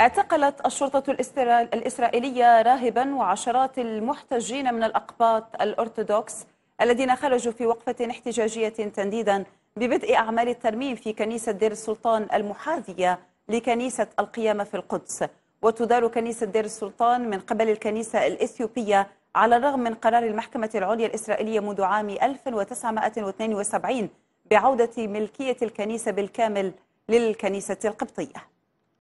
اعتقلت الشرطة الإسرائيلية راهبا وعشرات المحتجين من الأقباط الأرثوذكس الذين خرجوا في وقفة احتجاجية تنديدا ببدء أعمال الترميم في كنيسة دير السلطان المحاذية لكنيسة القيامة في القدس وتدار كنيسة دير السلطان من قبل الكنيسة الإثيوبية على الرغم من قرار المحكمة العليا الإسرائيلية منذ عام 1972 بعودة ملكية الكنيسة بالكامل للكنيسة القبطية